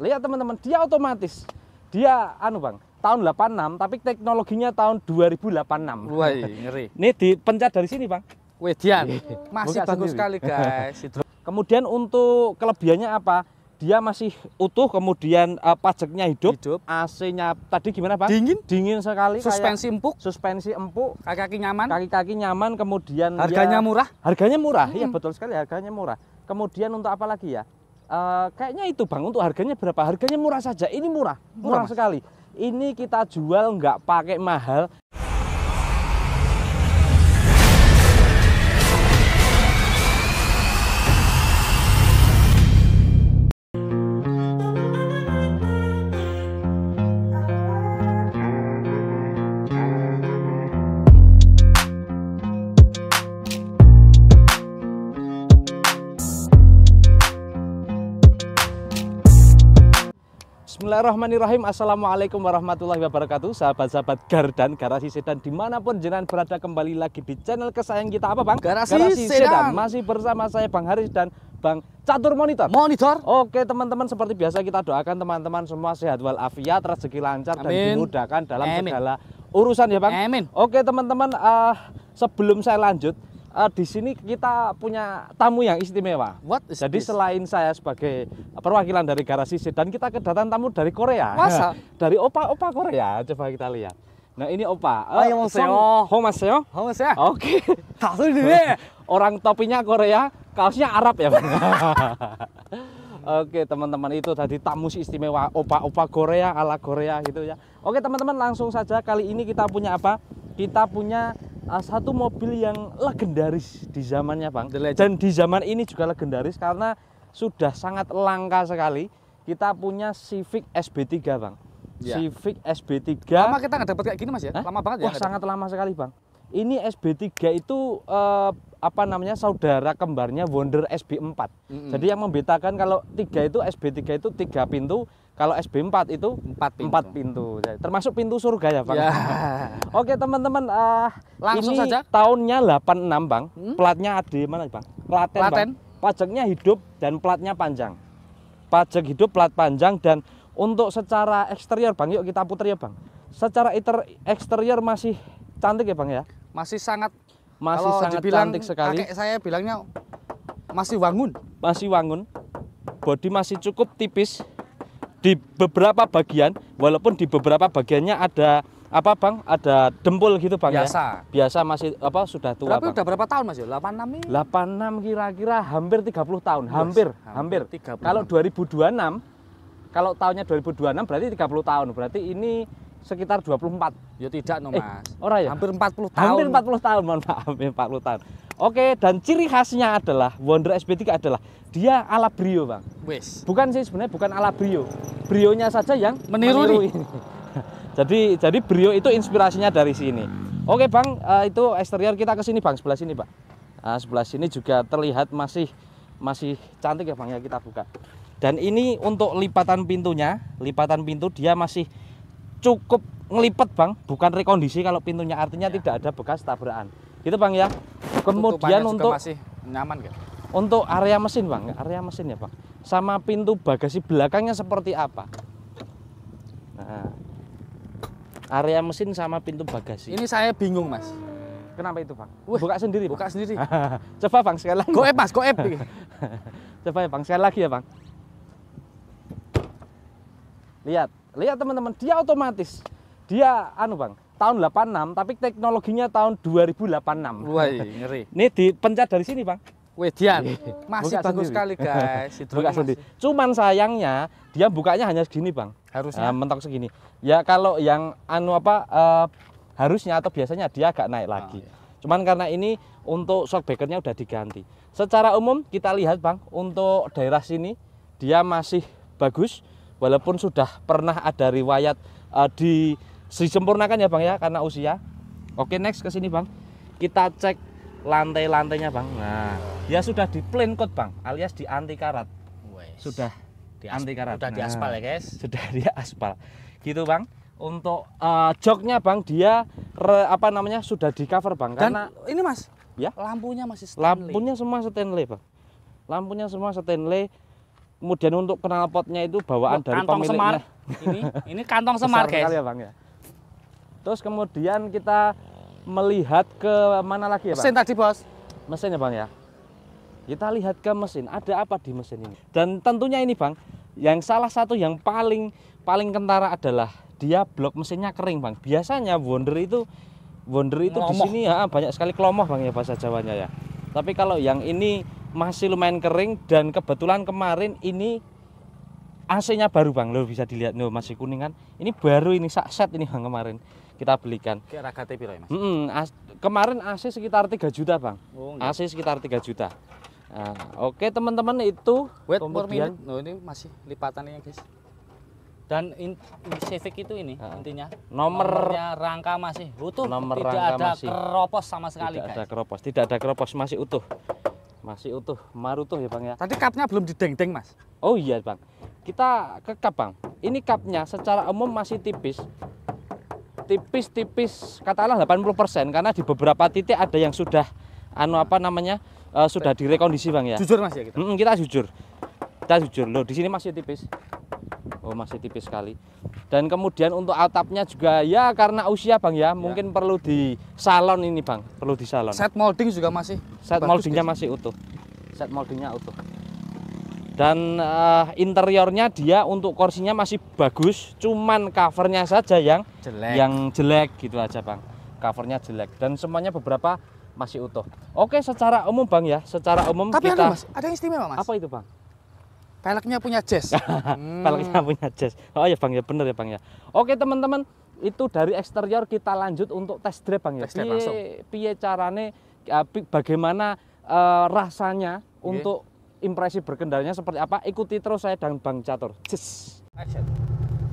Lihat teman-teman, dia otomatis. Dia anu Bang, tahun 86 tapi teknologinya tahun 2086. Wah, ngeri. Ini dipencet dari sini, Bang. Wedian. Masih Buka bagus sekali, guys. Kemudian untuk kelebihannya apa? Dia masih utuh, kemudian uh, pajaknya hidup, hidup. AC-nya tadi gimana bang? Dingin, dingin sekali. Suspensi kayak, empuk, suspensi empuk, kaki-kaki nyaman, kaki-kaki nyaman, kemudian harganya ya, murah, harganya murah, iya hmm. betul sekali harganya murah. Kemudian untuk apa lagi ya? Eh, kayaknya itu bang untuk harganya berapa harganya murah saja ini murah murah, murah sekali ini kita jual nggak pakai mahal Bismillahirrahmanirrahim Assalamualaikum warahmatullahi wabarakatuh Sahabat-sahabat gardan, garasi sedan Dimanapun jenengan berada kembali lagi di channel kesayang kita Apa bang? Garasi, garasi sedan. sedan Masih bersama saya Bang Haris dan Bang Catur Monitor Monitor Oke teman-teman seperti biasa kita doakan teman-teman semua sehat walafiat Rezeki lancar Amin. dan dimudahkan dalam Amin. segala urusan ya bang Amin Oke teman-teman uh, sebelum saya lanjut uh, di sini kita punya tamu yang istimewa. What is Jadi this? selain saya sebagai perwakilan dari garasi sedan, kita kedatangan tamu dari Korea. Masa? dari opa-opa Korea. Coba kita lihat. Nah ini opa. Oh eh, Annyeonghaseyo. oh Homaseyo. Oke. Kasih ini. Orang topinya Korea, kaosnya Arab ya Oke teman-teman itu tadi tamu istimewa opa-opa Korea ala Korea gitu ya. Oke teman-teman langsung saja kali ini kita punya apa? Kita punya Ah, satu mobil yang legendaris di zamannya Bang. Dan di zaman ini juga legendaris karena sudah sangat langka sekali. Kita punya Civic SB3 Bang. Ya. Civic SB3. Lama kita nggak dapat kayak gini Mas ya? Hah? Lama banget ya? Wah, sangat lama sekali Bang. Ini SB3 itu uh, apa namanya saudara kembarnya Wonder SB4. Mm-hmm. Jadi yang membedakan kalau tiga itu SB3 itu tiga pintu, kalau SB4 itu empat pintu. Empat pintu. Ya, termasuk pintu surga ya, Bang. Ya. Oke, teman-teman, uh, langsung ini saja. Tahunnya 86, Bang. Hmm? Platnya ada mana, Bang? platen Platen. Bang. Pajaknya hidup dan platnya panjang. Pajak hidup, plat panjang dan untuk secara eksterior, Bang, yuk kita putar ya, Bang. Secara eksterior masih cantik ya, Bang ya? Masih sangat masih Kalau sangat dibilang, cantik sekali. Kakek saya bilangnya masih wangun. Masih wangun. Body masih cukup tipis di beberapa bagian, walaupun di beberapa bagiannya ada apa bang ada dempul gitu bang ya? biasa ya? biasa masih apa sudah tua tapi udah berapa tahun mas ya? enam. 86 86 kira-kira hampir 30 tahun yes, hampir hampir, hampir. kalau 2026 kalau tahunnya 2026 berarti 30 tahun berarti ini sekitar 24. Ya tidak no, eh, Mas. Eh, ora ya? Hampir 40 tahun. Hampir 40 tahun, mohon maaf, 40 ya, tahun. Oke, dan ciri khasnya adalah Wonder SB3 adalah dia ala Brio, Bang. Wis. Bukan sih sebenarnya bukan ala Brio. Brionya saja yang meniru, meniru ini. jadi jadi Brio itu inspirasinya dari sini. Oke, Bang, eh, itu eksterior kita ke sini, Bang, sebelah sini, Pak. Uh, ah, sebelah sini juga terlihat masih masih cantik ya, Bang, ya kita buka. Dan ini untuk lipatan pintunya, lipatan pintu dia masih cukup ngelipet bang bukan rekondisi kalau pintunya artinya ya. tidak ada bekas tabrakan gitu bang ya kemudian untuk masih nyaman kan untuk area mesin bang ya. area mesin ya bang sama pintu bagasi belakangnya seperti apa nah, area mesin sama pintu bagasi ini saya bingung mas kenapa itu bang Wih, buka sendiri buka sendiri coba bang sekali lagi goep mas goep coba ya bang sekali lagi ya bang Lihat, lihat teman-teman, dia otomatis. Dia anu, Bang, tahun 86 tapi teknologinya tahun 2086. Wah, ngeri. Ini dipencet dari sini, Bang. Wedian. Masih buka bagus sekali, guys. Masih. sendiri. Cuman sayangnya dia bukanya hanya segini, Bang. Harusnya uh, mentok segini. Ya kalau yang anu apa uh, harusnya atau biasanya dia agak naik ah, lagi. Oh, iya. Cuman karena ini untuk shock backernya udah diganti. Secara umum kita lihat, Bang, untuk daerah sini dia masih bagus walaupun sudah pernah ada riwayat uh, eh, di disempurnakan ya Bang ya karena usia. Oke, next ke sini Bang. Kita cek lantai-lantainya Bang. Nah, ya sudah di plain coat Bang, alias di anti karat. Sudah di anti karat. Sudah nah, di aspal ya, guys. Sudah di aspal. Gitu Bang. Untuk uh, joknya Bang dia re, apa namanya sudah di cover Bang Dan karena ini Mas, ya. Lampunya masih Stanley. Lampunya semua Stanley Bang. Lampunya semua Stanley Kemudian untuk knalpotnya itu bawaan oh, dari kantong Semar. ini ini kantong semar, guys. ya, Bang ya. Terus kemudian kita melihat ke mana lagi ya, Mesin tadi, Bos. Mesin ya, Bang ya. Kita lihat ke mesin. Ada apa di mesin ini? Dan tentunya ini, Bang, yang salah satu yang paling paling kentara adalah dia blok mesinnya kering, Bang. Biasanya Wonder itu Wonder itu di sini ya banyak sekali kelomoh, Bang ya bahasa Jawanya ya. Tapi kalau yang ini masih lumayan kering dan kebetulan kemarin ini AC-nya baru bang, lo bisa dilihat lo masih kuning kan. Ini baru ini sak set ini bang kemarin kita belikan. Kayak ragate ya, mas? Mm -mm, as, kemarin AC sekitar 3 juta bang. Oh, AC iya. sekitar 3 juta. Nah, oke okay, teman-teman itu Wait, kemudian no, ini masih lipatannya guys. Dan in, in Civic itu ini nah, intinya nomor nomornya rangka masih utuh, nomor tidak rangka ada masih, keropos sama sekali tidak guys. Ada keropos, tidak ada keropos masih utuh. Masih utuh, marutuh ya Bang ya. Tadi kapnya belum dideng-deng Mas. Oh iya Bang. Kita ke kap Bang. Ini kapnya secara umum masih tipis. Tipis-tipis katakanlah 80% karena di beberapa titik ada yang sudah anu apa namanya uh, sudah direkondisi Bang ya. Jujur Mas ya kita. Mm -mm, kita jujur. Kita jujur loh di sini masih tipis. Oh masih tipis sekali. Dan kemudian untuk atapnya juga ya karena usia bang ya, ya. mungkin perlu di salon ini bang, perlu di salon. Set molding juga masih. Set moldingnya masih utuh. Set moldingnya utuh. Dan uh, interiornya dia untuk kursinya masih bagus, cuman covernya saja yang jelek. yang jelek gitu aja bang. Covernya jelek dan semuanya beberapa masih utuh. Oke, secara umum Bang ya, secara umum Tapi kita ada Mas, ada yang istimewa Mas. Apa itu Bang? Peleknya punya Jazz. hmm. Peleknya punya Jazz. Oh ya Bang ya bener ya Bang ya. Oke teman-teman, itu dari eksterior kita lanjut untuk test drive Bang ya. Test drive langsung. Piye carane eh, bagaimana uh, rasanya okay. untuk impresi berkendaranya seperti apa? Ikuti terus saya dan Bang Catur. Jazz.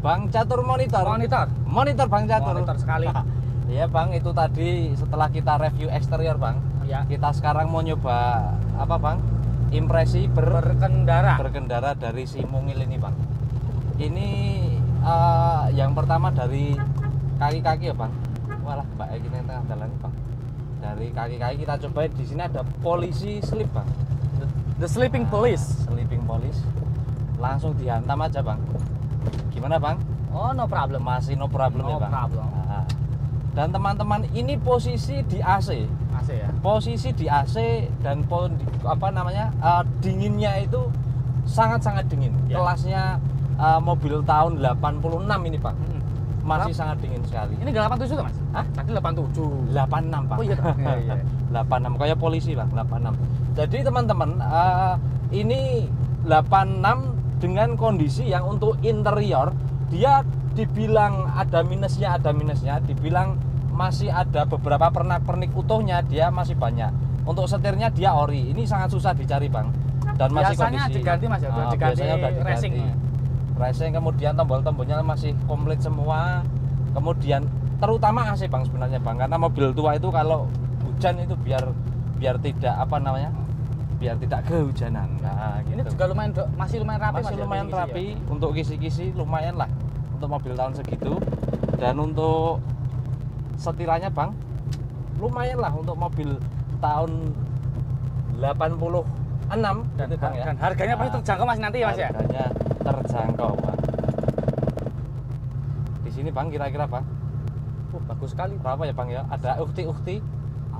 Bang Catur monitor. Monitor. Monitor Bang Catur. Monitor sekali. Iya Bang, itu tadi setelah kita review eksterior Bang. Ya. Kita sekarang mau nyoba apa Bang? impresi ber berkendara berkendara dari si mungil ini bang ini uh, yang pertama dari kaki-kaki ya bang walah mbak ini tengah jalan bang dari kaki-kaki kita coba di sini ada polisi slip bang the sleeping police ah, sleeping police langsung dihantam aja bang gimana bang oh no problem masih no problem ya, no ya bang problem. Ah, dan teman-teman ini posisi di AC AC ya posisi di AC dan pon apa namanya uh, dinginnya itu sangat-sangat dingin ya. kelasnya uh, mobil tahun 86 ini pak hmm. masih sangat dingin sekali ini 87 tuh, mas? Hah? tadi 87 86 pak oh iya, iya, iya. 86 kayak polisi pak 86 jadi teman-teman uh, ini 86 dengan kondisi yang untuk interior dia dibilang ada minusnya ada minusnya dibilang masih ada beberapa pernak-pernik utuhnya dia masih banyak untuk setirnya dia ori ini sangat susah dicari bang dan masih biasanya kondisi diganti mas ya uh, diganti biasanya udah diganti racing, racing kemudian tombol-tombolnya masih komplit semua kemudian terutama AC bang sebenarnya bang karena mobil tua itu kalau hujan itu biar biar tidak apa namanya biar tidak kehujanan nah, gitu. ini juga lumayan masih lumayan rapi masih mas ya, lumayan rapi ya? untuk kisi-kisi lumayan lah untuk mobil tahun segitu dan untuk setirannya bang lumayan lah untuk mobil tahun 86 dan, gitu, bang, ya. dan harganya nah, pasti ah, terjangkau mas nanti ya mas ya harganya terjangkau bang di sini bang kira-kira bang uh, bagus sekali berapa ya bang ya ada ukti-ukti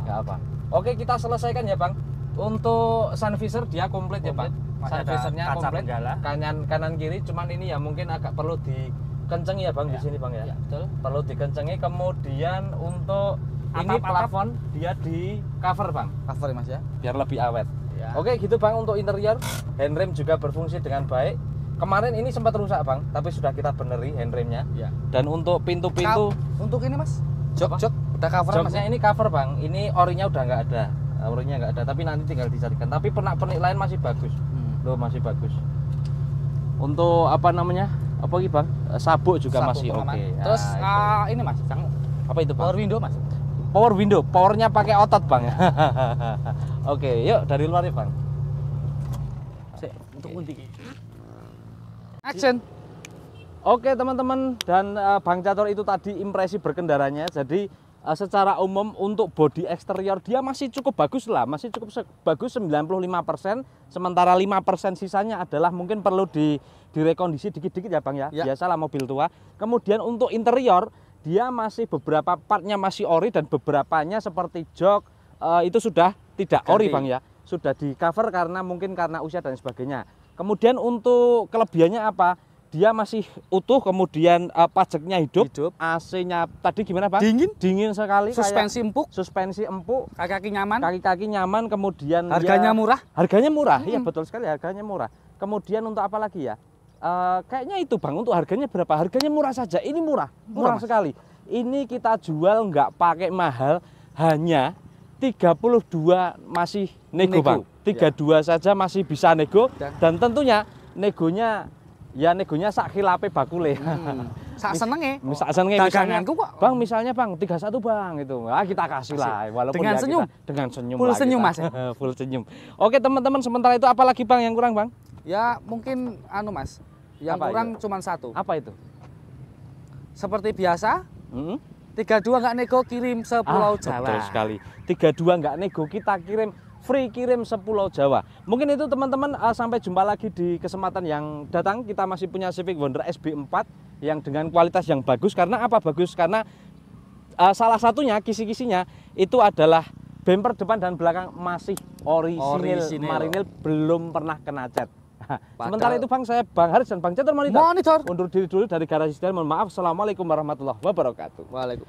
nggak apa oke kita selesaikan ya bang untuk sun visor dia komplit, ya, komplit. ya pak sun visornya komplit kanan kanan kiri cuman ini ya mungkin agak perlu di kenceng ya bang ya. di sini bang ya, ya betul. perlu dikencengi kemudian untuk atap, ini plafon dia di cover bang cover ya, mas ya biar lebih awet ya. oke gitu bang untuk interior handrem juga berfungsi dengan baik kemarin ini sempat rusak bang tapi sudah kita beneri handremnya ya. dan untuk pintu-pintu untuk ini mas jok-jok udah cover joknya mas, ya? ini cover bang ini orinya udah nggak ada orinya nggak ada tapi nanti tinggal dicarikan tapi pernak-pernik lain masih bagus hmm. loh masih bagus untuk apa namanya apa gitu bang eh, sabuk juga sabuk masih oke okay. terus uh, ini mas Kang, apa itu bang? power window mas power window powernya pakai otot bang oke okay, yuk dari luar ya bang Sik, untuk kunci action Oke teman-teman dan uh, Bang Cator itu tadi impresi berkendaranya. Jadi Eh, secara umum untuk body eksterior dia masih cukup bagus lah, masih cukup bagus 95%, sementara 5% sisanya adalah mungkin perlu di direkondisi dikit-dikit ya Bang ya. ya. Biasalah mobil tua. Kemudian untuk interior dia masih beberapa partnya masih ori dan beberapanya seperti jok uh, itu sudah tidak Ganti. ori Bang ya. Sudah di cover karena mungkin karena usia dan sebagainya. Kemudian untuk kelebihannya apa? dia masih utuh kemudian uh, pajaknya hidup, hidup. AC-nya tadi gimana Pak? Dingin. Dingin sekali. Suspensi kayak, empuk. Suspensi empuk. Kaki-kaki nyaman. Kaki-kaki nyaman kemudian harganya ya, murah. Harganya murah. Iya hmm. betul sekali harganya murah. Kemudian untuk apa lagi ya? Uh, kayaknya itu Bang untuk harganya berapa? Harganya murah saja. Ini murah. Murah, murah sekali. Ini kita jual nggak pakai mahal hanya 32 masih nego, nego. Bang. 32 ya. saja masih bisa nego dan, dan tentunya negonya ya negonya sak kilape bakule. Hmm. Sak senenge. Sak senenge misalnya. kok. Bang misalnya Bang 31 Bang itu, Ah kita kasih lah walaupun dengan ya senyum. Kita, dengan senyum Full lah senyum kita. Mas. Ya? Full senyum. Oke teman-teman sementara itu apalagi Bang yang kurang Bang? Ya mungkin anu Mas. Yang Apa kurang cuma satu. Apa itu? Seperti biasa, hmm? dua nggak nego kirim sepulau ah, Jawa. Betul sekali. 32 nggak nego kita kirim free kirim sepulau Jawa. Mungkin itu teman-teman uh, sampai jumpa lagi di kesempatan yang datang. Kita masih punya Civic Wonder SB4 yang dengan kualitas yang bagus. Karena apa bagus? Karena uh, salah satunya kisi-kisinya itu adalah bumper depan dan belakang masih orisinil, orisinil. marinil belum pernah kena cat. Padahal. Sementara itu Bang, saya Bang Haris dan Bang Cetar Monitor. Monitor. Undur diri dulu dari garasi mohon maaf. Assalamualaikum warahmatullahi wabarakatuh. Waalaikumsalam.